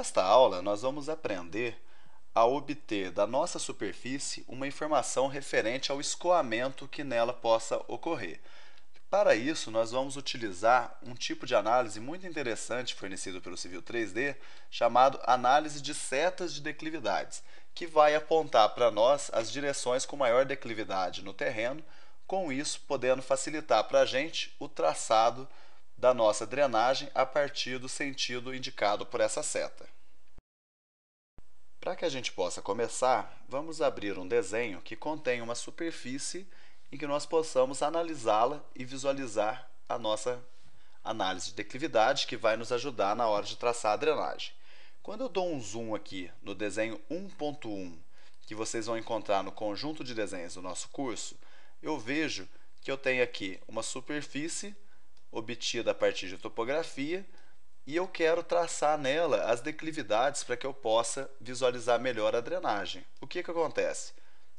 Nesta aula, nós vamos aprender a obter da nossa superfície uma informação referente ao escoamento que nela possa ocorrer. Para isso, nós vamos utilizar um tipo de análise muito interessante fornecido pelo Civil 3D, chamado análise de setas de declividades, que vai apontar para nós as direções com maior declividade no terreno, com isso podendo facilitar para a gente o traçado da nossa drenagem a partir do sentido indicado por essa seta. Para que a gente possa começar, vamos abrir um desenho que contém uma superfície em que nós possamos analisá-la e visualizar a nossa análise de declividade, que vai nos ajudar na hora de traçar a drenagem. Quando eu dou um zoom aqui no desenho 1.1, que vocês vão encontrar no conjunto de desenhos do nosso curso, eu vejo que eu tenho aqui uma superfície obtida a partir de topografia e eu quero traçar nela as declividades para que eu possa visualizar melhor a drenagem. O que, que acontece?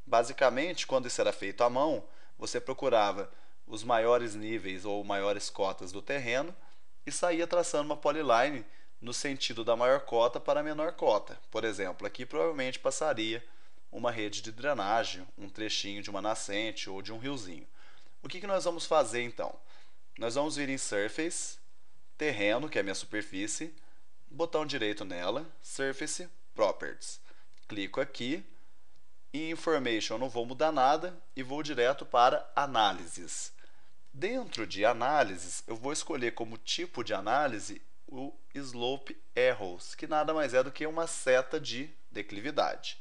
Basicamente, quando isso era feito à mão, você procurava os maiores níveis ou maiores cotas do terreno e saía traçando uma polyline no sentido da maior cota para a menor cota. Por exemplo, aqui provavelmente passaria uma rede de drenagem, um trechinho de uma nascente ou de um riozinho. O que, que nós vamos fazer então? Nós vamos vir em Surface, Terreno, que é a minha superfície, botão direito nela, Surface Properties. Clico aqui, em Information eu não vou mudar nada e vou direto para Análises. Dentro de Análises, eu vou escolher como tipo de análise o Slope Arrows, que nada mais é do que uma seta de declividade.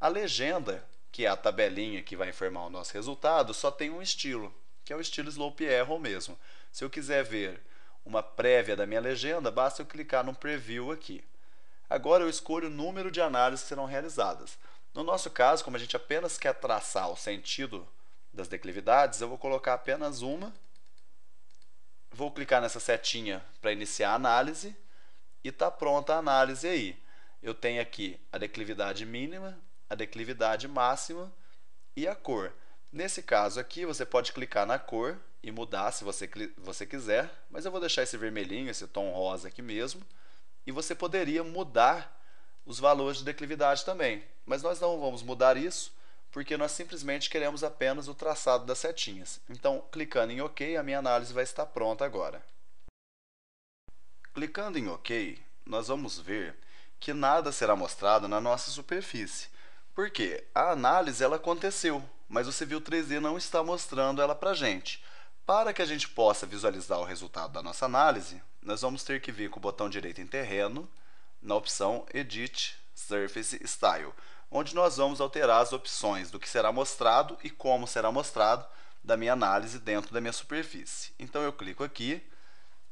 A legenda, que é a tabelinha que vai informar o nosso resultado, só tem um estilo, que é o estilo Slope Arrow mesmo. Se eu quiser ver uma prévia da minha legenda, basta eu clicar no preview aqui. Agora eu escolho o número de análises que serão realizadas. No nosso caso, como a gente apenas quer traçar o sentido das declividades, eu vou colocar apenas uma. Vou clicar nessa setinha para iniciar a análise e está pronta a análise aí. Eu tenho aqui a declividade mínima, a declividade máxima e a cor. Nesse caso aqui, você pode clicar na cor e mudar se você, você quiser, mas eu vou deixar esse vermelhinho, esse tom rosa aqui mesmo, e você poderia mudar os valores de declividade também. Mas nós não vamos mudar isso, porque nós simplesmente queremos apenas o traçado das setinhas. Então, clicando em OK, a minha análise vai estar pronta agora. Clicando em OK, nós vamos ver que nada será mostrado na nossa superfície, porque a análise ela aconteceu, mas o Civil 3D não está mostrando ela para a gente. Para que a gente possa visualizar o resultado da nossa análise, nós vamos ter que vir com o botão direito em terreno, na opção Edit Surface Style, onde nós vamos alterar as opções do que será mostrado e como será mostrado da minha análise dentro da minha superfície. Então eu clico aqui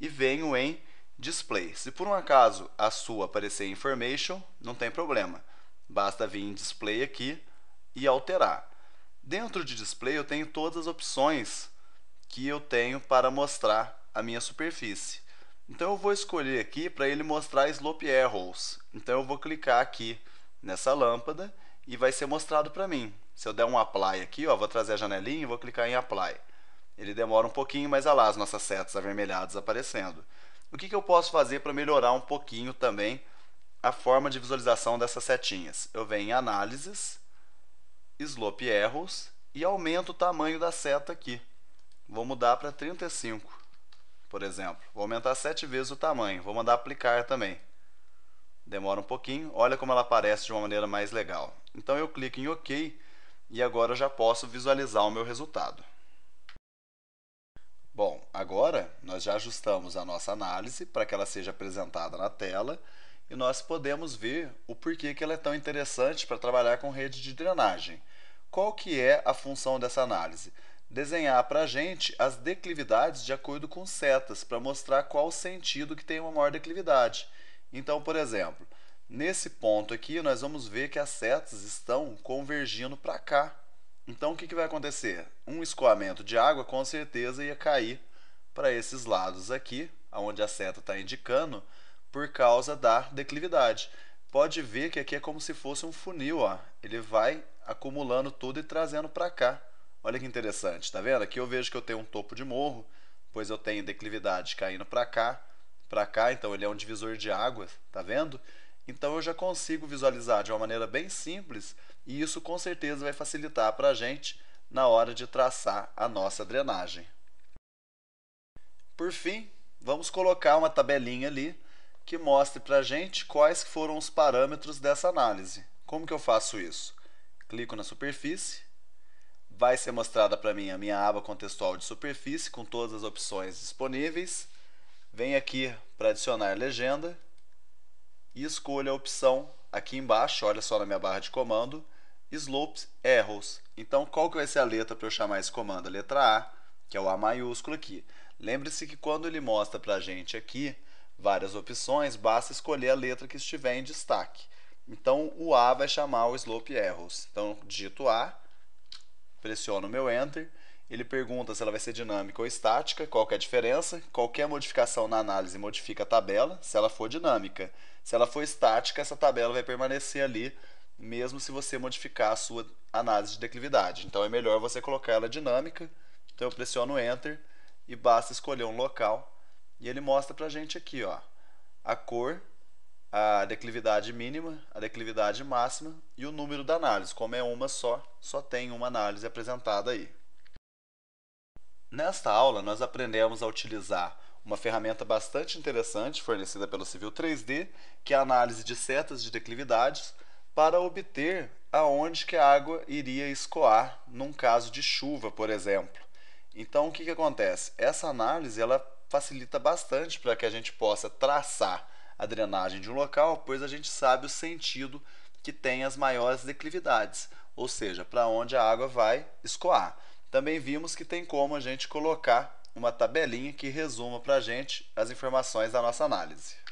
e venho em Display. Se por um acaso a sua aparecer Information, não tem problema. Basta vir em Display aqui e alterar. Dentro de display eu tenho todas as opções que eu tenho para mostrar a minha superfície. Então eu vou escolher aqui para ele mostrar Slope Arrows. Então eu vou clicar aqui nessa lâmpada e vai ser mostrado para mim. Se eu der um Apply aqui, ó, vou trazer a janelinha e vou clicar em Apply. Ele demora um pouquinho, mas olha lá as nossas setas avermelhadas aparecendo. O que, que eu posso fazer para melhorar um pouquinho também a forma de visualização dessas setinhas? Eu venho em Análises, slope errors e aumento o tamanho da seta aqui. Vou mudar para 35, por exemplo. Vou aumentar 7 vezes o tamanho. Vou mandar aplicar também. Demora um pouquinho. Olha como ela aparece de uma maneira mais legal. Então eu clico em OK e agora eu já posso visualizar o meu resultado. Bom, agora nós já ajustamos a nossa análise para que ela seja apresentada na tela e nós podemos ver o porquê que ela é tão interessante para trabalhar com rede de drenagem. Qual que é a função dessa análise? Desenhar para a gente as declividades de acordo com setas, para mostrar qual sentido que tem uma maior declividade. Então, por exemplo, nesse ponto aqui, nós vamos ver que as setas estão convergindo para cá. Então, o que, que vai acontecer? Um escoamento de água, com certeza, ia cair para esses lados aqui, onde a seta está indicando, por causa da declividade. Pode ver que aqui é como se fosse um funil, ó. Ele vai acumulando tudo e trazendo para cá. Olha que interessante, tá vendo? Aqui eu vejo que eu tenho um topo de morro, pois eu tenho declividade caindo para cá, para cá, então ele é um divisor de águas, tá vendo? Então eu já consigo visualizar de uma maneira bem simples e isso com certeza vai facilitar para a gente na hora de traçar a nossa drenagem. Por fim, vamos colocar uma tabelinha ali que mostre para a gente quais foram os parâmetros dessa análise. Como que eu faço isso? Clico na superfície, vai ser mostrada para mim a minha aba contextual de superfície com todas as opções disponíveis. Venho aqui para adicionar legenda e escolho a opção aqui embaixo, olha só na minha barra de comando, Slopes Arrows. Então qual que vai ser a letra para eu chamar esse comando? A letra A, que é o A maiúsculo aqui. Lembre-se que quando ele mostra para a gente aqui, várias opções, basta escolher a letra que estiver em destaque. Então, o A vai chamar o Slope Errors. Então, digito A, pressiono o meu Enter, ele pergunta se ela vai ser dinâmica ou estática, qual é a diferença. Qualquer modificação na análise modifica a tabela, se ela for dinâmica. Se ela for estática, essa tabela vai permanecer ali, mesmo se você modificar a sua análise de declividade. Então, é melhor você colocar ela dinâmica. Então, eu pressiono Enter e basta escolher um local e ele mostra para a gente aqui ó, a cor, a declividade mínima, a declividade máxima e o número da análise. Como é uma só, só tem uma análise apresentada aí. Nesta aula, nós aprendemos a utilizar uma ferramenta bastante interessante fornecida pelo Civil 3D, que é a análise de setas de declividades, para obter aonde que a água iria escoar num caso de chuva, por exemplo. Então, o que, que acontece? Essa análise ela facilita bastante para que a gente possa traçar a drenagem de um local, pois a gente sabe o sentido que tem as maiores declividades, ou seja, para onde a água vai escoar. Também vimos que tem como a gente colocar uma tabelinha que resuma para a gente as informações da nossa análise.